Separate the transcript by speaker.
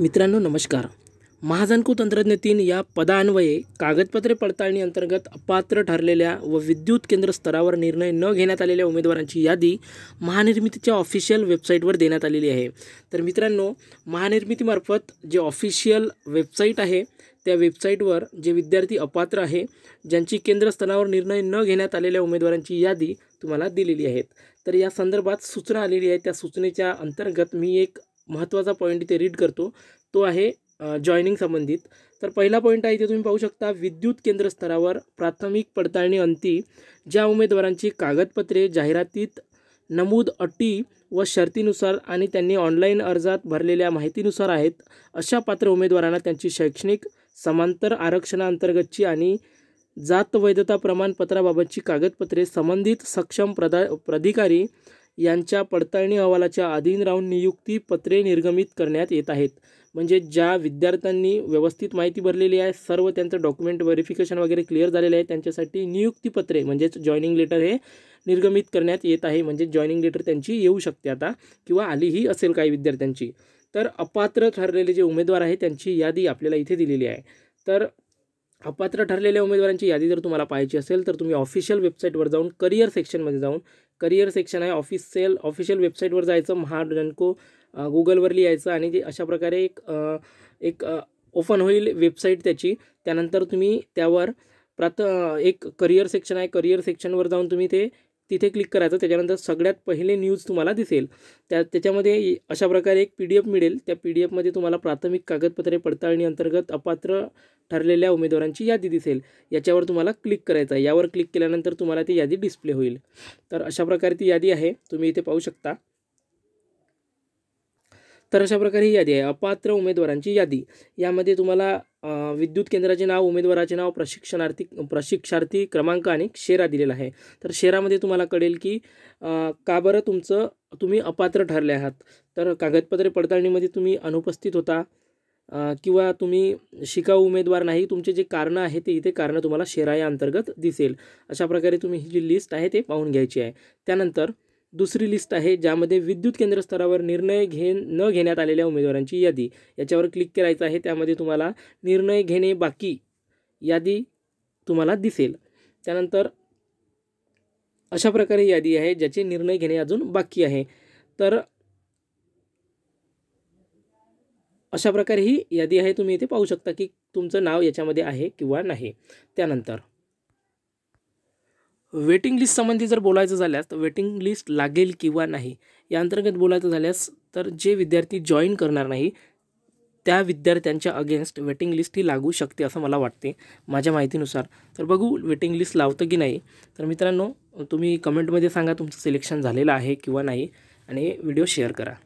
Speaker 1: मित्रांनो नमस्कार महाजनकू तंत्रज्ञ तीन या पदान्वये कागदपत्रे पडताळणी अंतर्गत अपात्र ठरलेल्या व विद्युत केंद्र स्तरावर निर्णय न घेण्यात आलेल्या उमेदवारांची यादी महानिर्मितीच्या ऑफिशियल वेबसाईटवर देण्यात आलेली आहे तर मित्रांनो महानिर्मितीमार्फत जे ऑफिशियल वेबसाईट आहे त्या वेबसाईटवर जे विद्यार्थी अपात्र आहे ज्यांची केंद्र स्तरावर निर्णय न घेण्यात आलेल्या उमेदवारांची यादी तुम्हाला दिलेली आहेत तर या संदर्भात सूचना आलेली आहे त्या सूचनेच्या अंतर्गत मी एक महत्त्वाचा पॉईंट इथे रीड करतो तो आहे जॉईनिंग संबंधित तर पहिला पॉईंट आहे इथे तुम्ही पाहू शकता विद्युत केंद्र स्तरावर प्राथमिक पडताळणी अंती ज्या उमेदवारांची कागदपत्रे जाहिरातीत नमूद अटी व शर्तीनुसार आणि त्यांनी ऑनलाईन अर्जात भरलेल्या माहितीनुसार आहेत अशा पात्र उमेदवारांना त्यांची शैक्षणिक समांतर आरक्षणाअंतर्गतची आणि जात वैधता प्रमाणपत्राबाबतची कागदपत्रे संबंधित सक्षम प्रदा प्राधिकारी यांच्या पडताळणी अहवालाच्या अधीन राहून नियुक्ती पत्रे निर्गमित करण्यात येत आहेत म्हणजे ज्या विद्यार्थ्यांनी व्यवस्थित माहिती भरलेली आहे सर्व त्यांचं डॉक्युमेंट व्हेरिफिकेशन वगैरे क्लिअर झालेले आहे त्यांच्यासाठी नियुक्तीपत्रे म्हणजेच जॉईनिंग लेटर हे निर्गमित करण्यात येत आहे म्हणजे जॉईनिंग लेटर त्यांची येऊ शकते आता किंवा आलीही असेल काही विद्यार्थ्यांची तर अपात्र ठरलेले जे उमेदवार आहे त्यांची यादी आपल्याला इथे दिलेली आहे तर अपात्र ठरलेल्या उमेदवारांची यादी जर तुम्हाला पाहायची असेल तर तुम्ही ऑफिशियल वेबसाईटवर जाऊन करिअर सेक्शनमध्ये जाऊन करिअर सेक्शन आहे ऑफिसियल ऑफिशियल वेबसाईटवर जायचं महाड गुगलवर लिहायचं आणि ते अशा प्रकारे एक एक ओपन होईल वेबसाईट त्याची त्यानंतर तुम्ही त्यावर प्रात एक करिअर सेक्शन आहे करिअर सेक्शनवर जाऊन तुम्ही ते तिथे क्लिक करायचं त्याच्यानंतर सगळ्यात पहिले न्यूज तुम्हाला दिसेल त्या त्याच्यामध्ये अशा प्रकारे एक पी डी एफ मिळेल त्या पी डी एफमध्ये तुम्हाला प्राथमिक कागदपत्रे पडताळणी अंतर्गत अपात्र ठरलेल्या उमेदवारांची यादी दिसेल याच्यावर तुम्हाला क्लिक करायचं आहे यावर क्लिक केल्यानंतर तुम्हाला ती यादी डिस्प्ले होईल तर अशा प्रकारे ती यादी आहे तुम्ही इथे पाहू शकता तर अशा प्रकारे ही यादी आहे अपात्र उमेदवारांची यादी यामध्ये तुम्हाला विद्युत केंद्राचे नाव उमेदवाराचे नाव प्रशिक्षणार्थी प्रशिक्षार्थी क्रमांक आणि शेरा दिलेला आहे तर शेरामध्ये तुम्हाला कळेल की का बरं तुमचं तुम्ही अपात्र ठरले आहात तर कागदपत्रे पडताळणीमध्ये तुम्ही अनुपस्थित होता किंवा तुम्ही शिकाऊ उमेदवार नाही तुमचे जे कारणं आहे ते इथे कारणं तुम्हाला शेरा या अंतर्गत दिसेल अशा प्रकारे तुम्ही ही जी लिस्ट आहे ते पाहून घ्यायची आहे त्यानंतर दुसरी लिस्ट आहे ज्यामध्ये विद्युत केंद्र स्तरावर निर्णय घे न घेण्यात आलेल्या उमेदवारांची यादी याच्यावर क्लिक करायचं आहे त्यामध्ये तुम्हाला निर्णय घेणे बाकी यादी तुम्हाला दिसेल त्यानंतर अशा प्रकारे यादी आहे ज्याचे निर्णय घेणे अजून बाकी आहे तर अशा प्रकारे ही यादी आहे तुम्ही इथे पाहू शकता की तुमचं नाव याच्यामध्ये आहे किंवा नाही त्यानंतर वेटिंग लिस्टसंबंधी जर बोलायचं झाल्यास तर वेटिंग लिस्ट लागेल किंवा नाही या अंतर्गत बोलायचं झाल्यास तर जे विद्यार्थी जॉईन करणार नाही त्या विद्यार्थ्यांच्या अगेन्स्ट वेटिंग लिस्ट ही लागू शकते असं मला वाटते माझ्या माहितीनुसार तर बघू वेटिंग लिस्ट लावतं की नाही तर मित्रांनो तुम्ही कमेंटमध्ये सांगा तुमचं सिलेक्शन झालेलं आहे किंवा नाही आणि व्हिडिओ शेअर करा